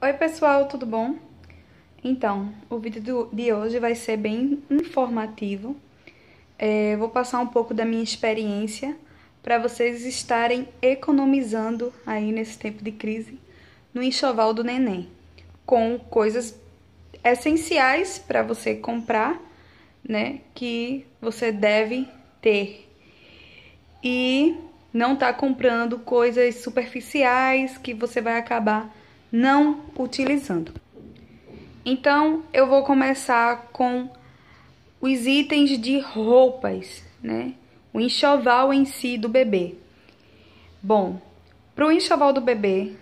Oi pessoal, tudo bom? Então, o vídeo de hoje vai ser bem informativo. É, vou passar um pouco da minha experiência para vocês estarem economizando aí nesse tempo de crise no enxoval do neném, com coisas essenciais para você comprar, né, que você deve ter. E não tá comprando coisas superficiais que você vai acabar não utilizando. Então, eu vou começar com os itens de roupas, né? O enxoval em si do bebê. Bom, para o enxoval do bebê,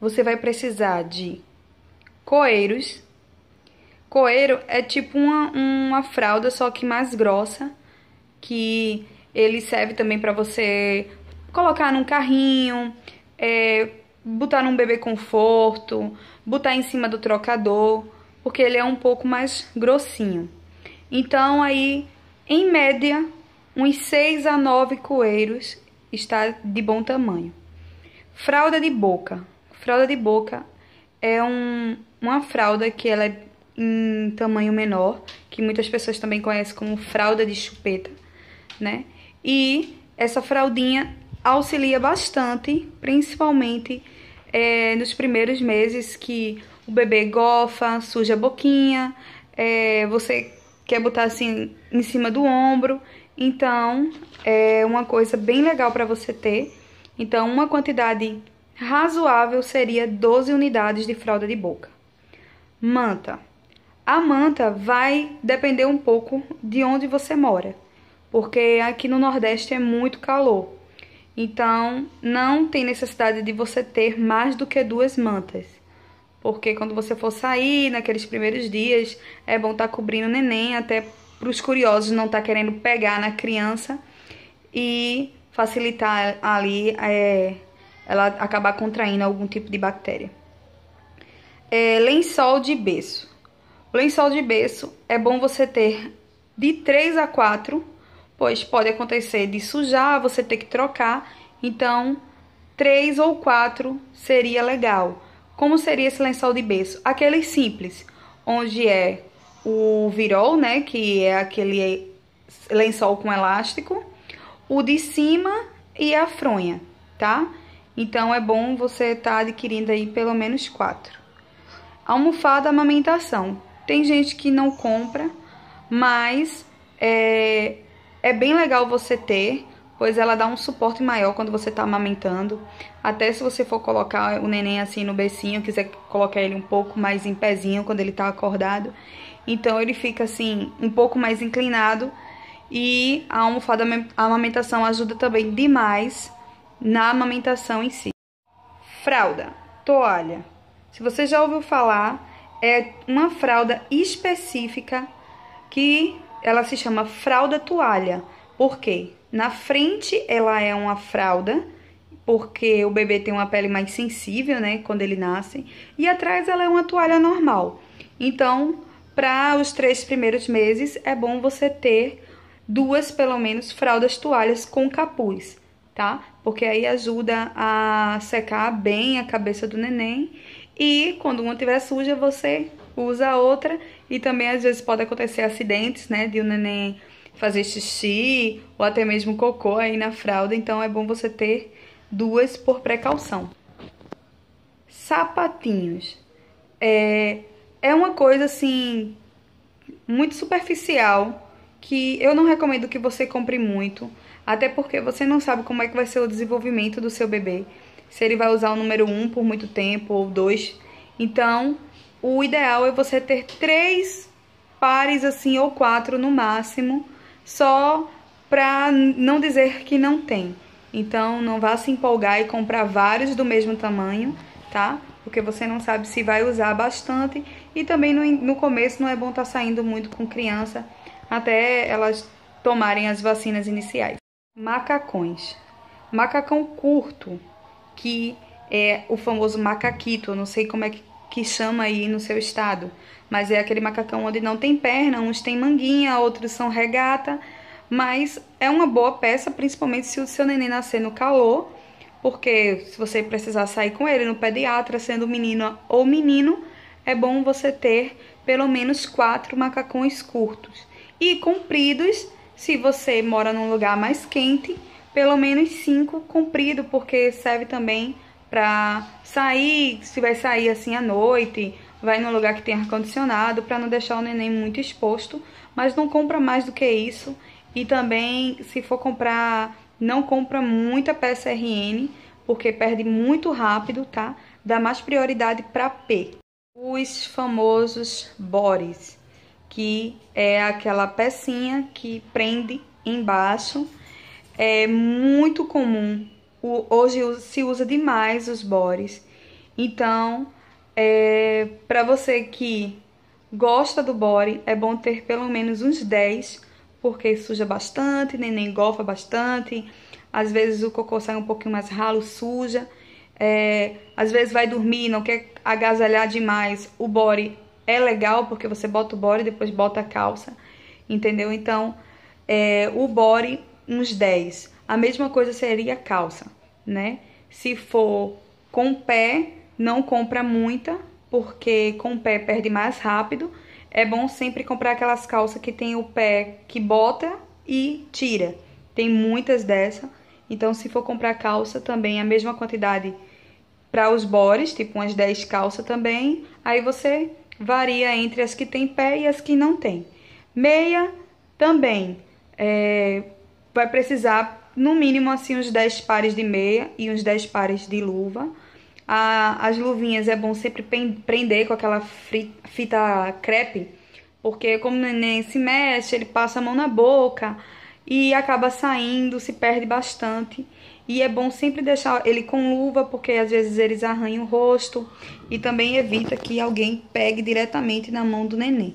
você vai precisar de coeiros. Coeiro é tipo uma, uma fralda, só que mais grossa, que ele serve também para você colocar num carrinho, é, botar num bebê conforto, botar em cima do trocador, porque ele é um pouco mais grossinho. Então aí, em média, uns 6 a 9 coeiros está de bom tamanho. Fralda de boca. Fralda de boca é um, uma fralda que ela é em tamanho menor, que muitas pessoas também conhecem como fralda de chupeta, né? E essa fraldinha auxilia bastante, principalmente é, nos primeiros meses que o bebê gofa, suja a boquinha, é, você quer botar assim em cima do ombro. Então, é uma coisa bem legal para você ter. Então, uma quantidade razoável seria 12 unidades de fralda de boca. Manta. A manta vai depender um pouco de onde você mora, porque aqui no Nordeste é muito calor. Então, não tem necessidade de você ter mais do que duas mantas. Porque quando você for sair naqueles primeiros dias, é bom estar tá cobrindo o neném, até para os curiosos não estar tá querendo pegar na criança e facilitar ali é, ela acabar contraindo algum tipo de bactéria. É, lençol de berço. O lençol de berço é bom você ter de 3 a 4 pois pode acontecer de sujar, você ter que trocar, então três ou quatro seria legal. Como seria esse lençol de berço? Aquele simples, onde é o virol, né, que é aquele lençol com elástico, o de cima e a fronha, tá? Então é bom você estar tá adquirindo aí pelo menos quatro. Almofada amamentação. Tem gente que não compra, mas é, é bem legal você ter, pois ela dá um suporte maior quando você tá amamentando. Até se você for colocar o neném assim no becinho, quiser colocar ele um pouco mais em pezinho quando ele tá acordado. Então ele fica assim, um pouco mais inclinado. E a almofada a amamentação ajuda também demais na amamentação em si. Fralda, toalha. Se você já ouviu falar, é uma fralda específica que ela se chama fralda toalha. Por quê? Na frente ela é uma fralda, porque o bebê tem uma pele mais sensível, né, quando ele nasce, e atrás ela é uma toalha normal. Então, para os três primeiros meses é bom você ter duas pelo menos fraldas toalhas com capuz, tá? Porque aí ajuda a secar bem a cabeça do neném e quando uma tiver suja você usa a outra. E também às vezes pode acontecer acidentes, né? De o um neném fazer xixi ou até mesmo cocô aí na fralda. Então é bom você ter duas por precaução. Sapatinhos. É, é uma coisa assim muito superficial que eu não recomendo que você compre muito, até porque você não sabe como é que vai ser o desenvolvimento do seu bebê, se ele vai usar o número 1 um por muito tempo ou dois. Então, o ideal é você ter três pares assim ou quatro no máximo, só para não dizer que não tem. Então não vá se empolgar e comprar vários do mesmo tamanho, tá? Porque você não sabe se vai usar bastante e também no, no começo não é bom estar tá saindo muito com criança até elas tomarem as vacinas iniciais. Macacões. Macacão curto, que é o famoso macaquito, eu não sei como é que que chama aí no seu estado. Mas é aquele macacão onde não tem perna, uns tem manguinha, outros são regata. Mas é uma boa peça, principalmente se o seu neném nascer no calor, porque se você precisar sair com ele no pediatra, sendo menino ou menino, é bom você ter pelo menos quatro macacões curtos. E compridos, se você mora num lugar mais quente, pelo menos cinco comprido, porque serve também pra sair, se vai sair assim à noite, vai num lugar que tem ar-condicionado para não deixar o neném muito exposto, mas não compra mais do que isso. E também, se for comprar, não compra muita peça RN, porque perde muito rápido, tá? Dá mais prioridade para P. Os famosos bores, que é aquela pecinha que prende embaixo. É muito comum hoje se usa demais os bores. Então, é, para você que gosta do bore, é bom ter pelo menos uns 10, porque suja bastante, neném golfa bastante, às vezes o cocô sai um pouquinho mais ralo, suja, é, às vezes vai dormir, não quer agasalhar demais, o bore é legal, porque você bota o bore e depois bota a calça, entendeu? Então, é, o bore, uns 10. A mesma coisa seria a calça né? Se for com pé, não compra muita, porque com pé perde mais rápido. É bom sempre comprar aquelas calças que tem o pé que bota e tira. Tem muitas dessa. Então, se for comprar calça, também a mesma quantidade para os bores, tipo umas 10 calças também. Aí você varia entre as que tem pé e as que não tem. Meia também é, vai precisar no mínimo assim uns 10 pares de meia e uns 10 pares de luva. A, as luvinhas é bom sempre prender com aquela fita crepe, porque como o neném se mexe, ele passa a mão na boca e acaba saindo, se perde bastante. E é bom sempre deixar ele com luva, porque às vezes eles arranham o rosto e também evita que alguém pegue diretamente na mão do neném.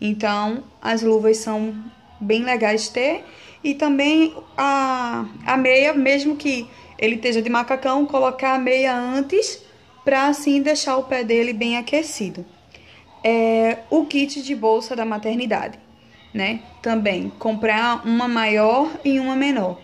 Então, as luvas são bem legais ter. E também a, a meia, mesmo que ele esteja de macacão, colocar a meia antes para assim deixar o pé dele bem aquecido. É, o kit de bolsa da maternidade, né? Também comprar uma maior e uma menor,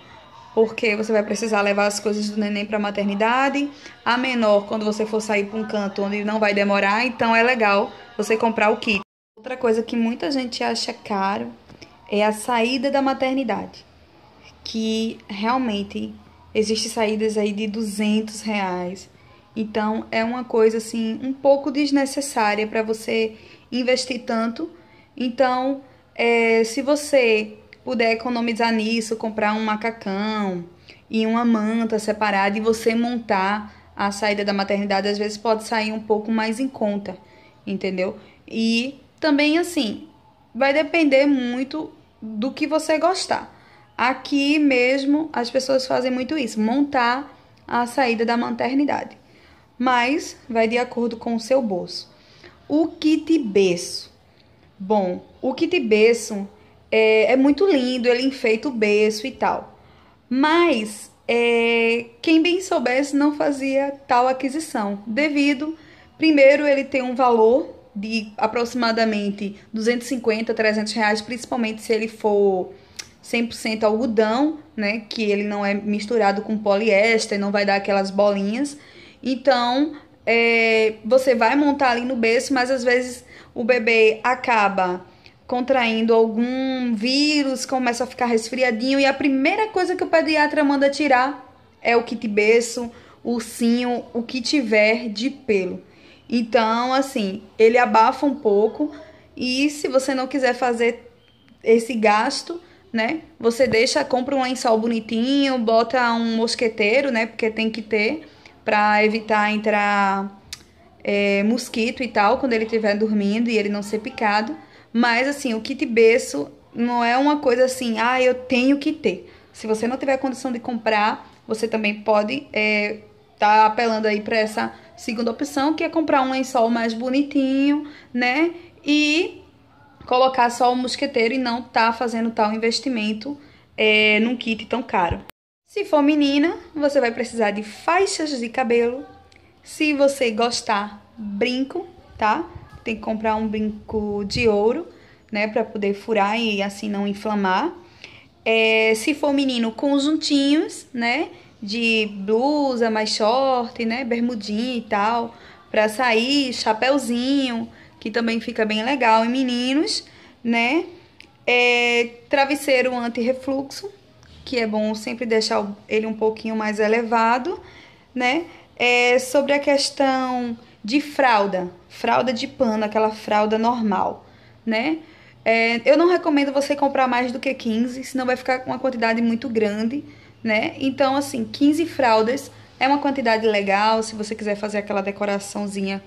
porque você vai precisar levar as coisas do neném para a maternidade. A menor, quando você for sair para um canto onde não vai demorar, então é legal você comprar o kit. Outra coisa que muita gente acha caro é a saída da maternidade, que realmente existe saídas aí de 200 reais. Então é uma coisa assim um pouco desnecessária para você investir tanto. Então, é, se você puder economizar nisso, comprar um macacão e uma manta separada e você montar a saída da maternidade, às vezes pode sair um pouco mais em conta, entendeu? E também assim, vai depender muito do que você gostar. Aqui mesmo as pessoas fazem muito isso, montar a saída da maternidade. Mas vai de acordo com o seu bolso. O kit berço. Bom, o kit berço é, é muito lindo, ele enfeita o berço e tal. Mas é, quem bem soubesse não fazia tal aquisição, devido, primeiro, ele tem um valor de aproximadamente 250, a 300 reais, principalmente se ele for 100% algodão, né? Que ele não é misturado com poliéster, não vai dar aquelas bolinhas. Então, é, você vai montar ali no berço, mas às vezes o bebê acaba contraindo algum vírus, começa a ficar resfriadinho e a primeira coisa que o pediatra manda tirar é o kit berço, ursinho, o que tiver de pelo. Então, assim, ele abafa um pouco e se você não quiser fazer esse gasto, né? Você deixa, compra um lençol bonitinho, bota um mosqueteiro, né? Porque tem que ter para evitar entrar é, mosquito e tal quando ele estiver dormindo e ele não ser picado. Mas assim, o kit berço não é uma coisa assim, ah, eu tenho que ter. Se você não tiver condição de comprar, você também pode é, tá apelando aí para essa segunda opção, que é comprar um lençol mais bonitinho, né? E colocar só o mosqueteiro e não tá fazendo tal investimento é, num kit tão caro. Se for menina, você vai precisar de faixas de cabelo. Se você gostar, brinco, tá? Tem que comprar um brinco de ouro, né? Pra poder furar e assim não inflamar. É, se for menino, conjuntinhos, né? de blusa, mais short, né, bermudinha e tal, para sair, chapéuzinho, que também fica bem legal em meninos, né? É, travesseiro anti-refluxo, que é bom sempre deixar ele um pouquinho mais elevado, né? É, sobre a questão de fralda, fralda de pano, aquela fralda normal, né? É, eu não recomendo você comprar mais do que 15, senão vai ficar com uma quantidade muito grande né? Então, assim, 15 fraldas é uma quantidade legal. Se você quiser fazer aquela decoraçãozinha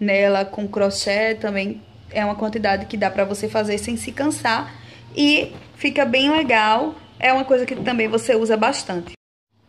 nela com crochê, também é uma quantidade que dá para você fazer sem se cansar e fica bem legal. É uma coisa que também você usa bastante.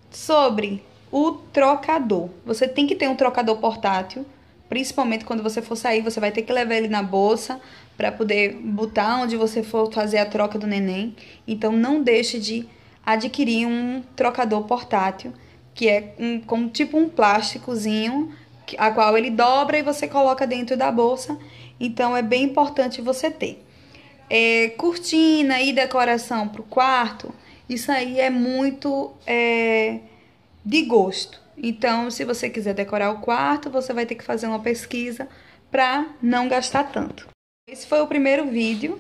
Sobre o trocador. Você tem que ter um trocador portátil, principalmente quando você for sair, você vai ter que levar ele na bolsa para poder botar onde você for fazer a troca do neném. Então não deixe de adquiri um trocador portátil, que é um, como tipo um plásticozinho, a qual ele dobra e você coloca dentro da bolsa. Então é bem importante você ter. É, cortina e decoração para o quarto, isso aí é muito é, de gosto. Então, se você quiser decorar o quarto, você vai ter que fazer uma pesquisa para não gastar tanto. Esse foi o primeiro vídeo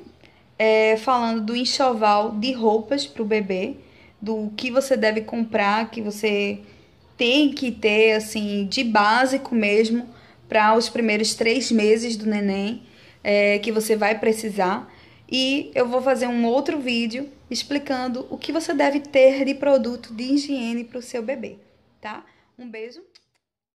é, falando do enxoval de roupas para o bebê do que você deve comprar, que você tem que ter, assim, de básico mesmo, para os primeiros três meses do neném, é, que você vai precisar. E eu vou fazer um outro vídeo explicando o que você deve ter de produto de higiene para o seu bebê, tá? Um beijo.